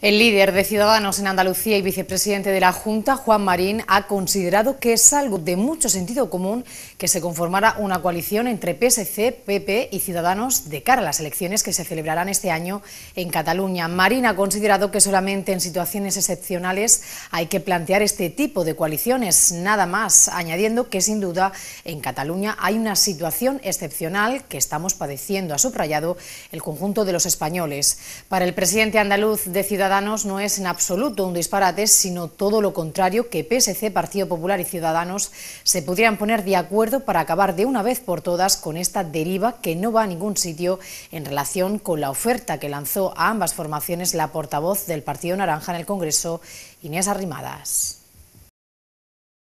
El líder de Ciudadanos en Andalucía y vicepresidente de la Junta, Juan Marín, ha considerado que es algo de mucho sentido común que se conformara una coalición entre PSC, PP y Ciudadanos de cara a las elecciones que se celebrarán este año en Cataluña. Marín ha considerado que solamente en situaciones excepcionales hay que plantear este tipo de coaliciones, nada más, añadiendo que sin duda en Cataluña hay una situación excepcional que estamos padeciendo, ha subrayado el conjunto de los españoles. Para el presidente andaluz de Ciudadanos, no es en absoluto un disparate, sino todo lo contrario, que PSC, Partido Popular y Ciudadanos se pudieran poner de acuerdo para acabar de una vez por todas con esta deriva que no va a ningún sitio en relación con la oferta que lanzó a ambas formaciones la portavoz del Partido Naranja en el Congreso, Inés Arrimadas.